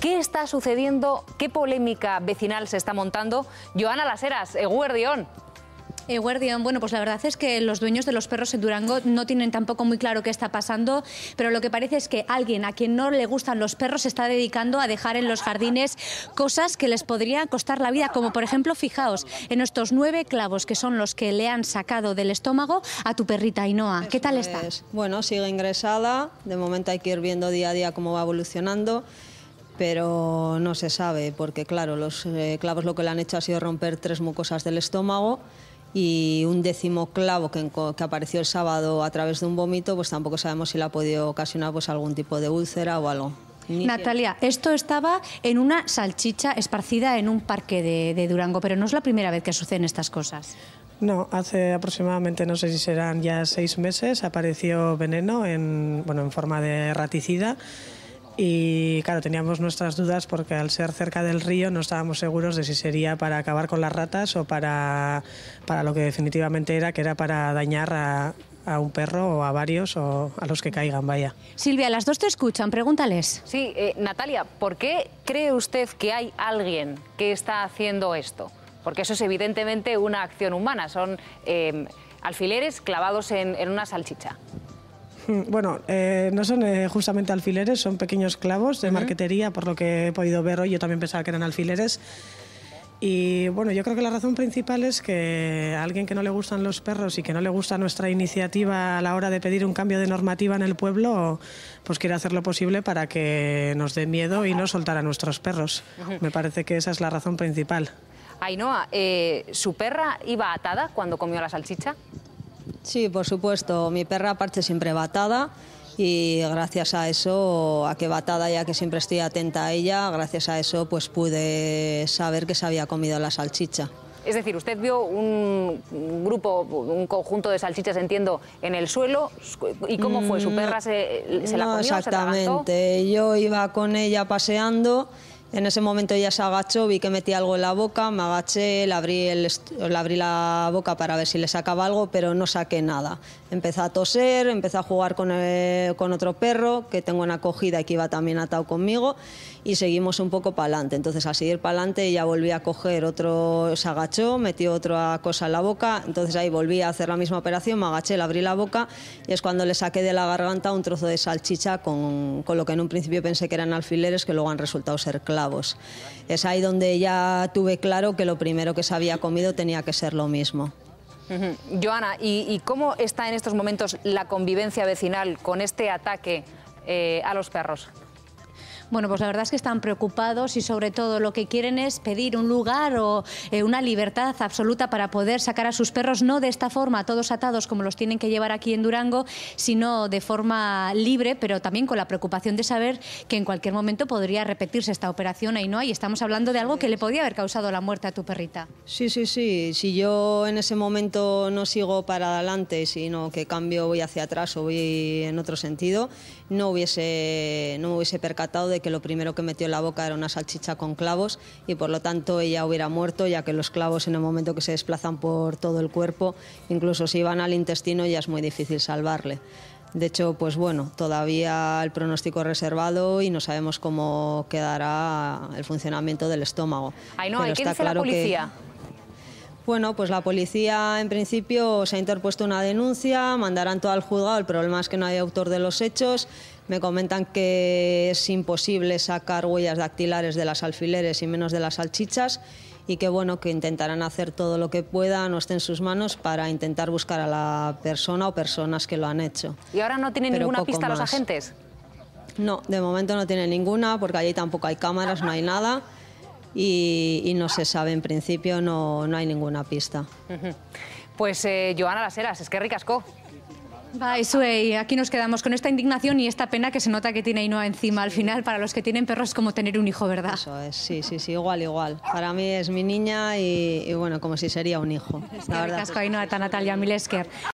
¿Qué está sucediendo? ¿Qué polémica vecinal se está montando? Joana Laseras, Heras, eh, Eguerdión. Eh, bueno, pues la verdad es que los dueños de los perros en Durango no tienen tampoco muy claro qué está pasando, pero lo que parece es que alguien a quien no le gustan los perros se está dedicando a dejar en los jardines cosas que les podrían costar la vida, como por ejemplo, fijaos, en estos nueve clavos que son los que le han sacado del estómago a tu perrita Inoa, ¿Qué tal está? Bueno, sigue ingresada, de momento hay que ir viendo día a día cómo va evolucionando pero no se sabe, porque claro, los eh, clavos lo que le han hecho ha sido romper tres mucosas del estómago y un décimo clavo que, apareció el sábado a través de un vómito, pues tampoco sabemos si le ha podido ocasionar pues, algún tipo de úlcera o algo. Natalia, esto estaba en una salchicha esparcida en un parque de, Durango, pero no es la primera vez que suceden estas cosas. No, hace aproximadamente, no sé si serán ya seis meses, apareció veneno en, bueno, en forma de raticida y claro, teníamos nuestras dudas porque al ser cerca del río no estábamos seguros de si sería para acabar con las ratas o para, para lo que definitivamente era, que era para dañar a, a un perro o a varios o a los que caigan, vaya. Silvia, las dos te escuchan, pregúntales. Sí, eh, Natalia, ¿por qué cree usted que hay alguien que está haciendo esto? Porque eso es evidentemente una acción humana, son eh, alfileres clavados en una salchicha. Mm, bueno, eh, no son eh, justamente alfileres, son pequeños clavos de marquetería, por lo que he podido ver hoy. Yo también pensaba que eran alfileres. Y bueno, yo creo que la razón principal es que alguien que no le gustan los perros y que no le gusta nuestra iniciativa a la hora de pedir un cambio de normativa en el pueblo, pues quiere hacer lo posible para que nos dé miedo y no soltar a nuestros perros. Me parece que esa es la razón principal. Ainhoa, eh, ¿su perra iba atada cuando comió la salchicha? Sí, por supuesto. Mi perra parte siempre batada y gracias a eso, a que batada ya que siempre estoy atenta a ella, gracias a eso pues pude saber que se había comido la salchicha. Es decir, usted vio un grupo, un conjunto de salchichas, entiendo, en el suelo. ¿Y cómo fue? ¿Su mm, perra se, la comió? exactamente. Yo iba con ella paseando en ese momento ella se agachó, vi que metía algo en la boca, me agaché, le abrí, abrí la boca para ver si le sacaba algo, pero no saqué nada. Empecé a toser, empecé a jugar con, eh, otro perro que tengo en acogida y que iba también atado conmigo y seguimos un poco para adelante. Entonces, al seguir para adelante, ella volví a coger otro, se agachó, metió otra cosa en la boca, entonces ahí volví a hacer la misma operación, me agaché, le abrí la boca y es cuando le saqué de la garganta un trozo de salchicha con, con lo que en un principio pensé que eran alfileres que luego han resultado ser claros es ahí donde ya tuve claro que lo primero que se había comido tenía que ser lo mismo. Joana, ¿y, cómo está en estos momentos la convivencia vecinal con este ataque eh, a los perros? bueno, pues la verdad es que están preocupados y sobre todo lo que quieren es pedir un lugar o eh, una libertad absoluta para poder sacar a sus perros, no de esta forma, todos atados como los tienen que llevar aquí en Durango, sino de forma libre, pero también con la preocupación de saber que en cualquier momento podría repetirse esta operación ahí no y estamos hablando de algo que le podía haber causado la muerte a tu perrita. Sí, sí, sí, si yo en ese momento no sigo para adelante, sino que cambio, voy hacia atrás o voy en otro sentido, no hubiese no hubiese percatado de que lo primero que metió en la boca era una salchicha con clavos y por lo tanto ella hubiera muerto, ya que los clavos en el momento que se desplazan por todo el cuerpo, incluso si van al intestino ya es muy difícil salvarle. De hecho, pues bueno, todavía el pronóstico es reservado y no sabemos cómo quedará el funcionamiento del estómago. no, hay que está claro la policía? Bueno, pues la policía en principio se ha interpuesto una denuncia, mandarán todo al juzgado, el problema es que no hay autor de los hechos. Me comentan que es imposible sacar huellas dactilares de las alfileres y menos de las salchichas y que bueno, que intentarán hacer todo lo que puedan o esté en sus manos para intentar buscar a la persona o personas que lo han hecho. ¿Y ahora no tienen ninguna pista los agentes? No, de momento no tienen ninguna porque allí tampoco hay cámaras, no hay nada y, no se sabe, en principio no, no hay ninguna pista. Pues eh, Joana Las Heras, es que ricasco. Va, y aquí nos quedamos con esta indignación y esta pena que se nota que tiene Ainhoa encima. Al final, para los que tienen perros, es como tener un hijo, ¿verdad? Eso es, sí, sí, sí, igual, igual. Para mí es mi niña y, bueno, como si sería un hijo. Es que la verdad. Ricasco, Ainhoa,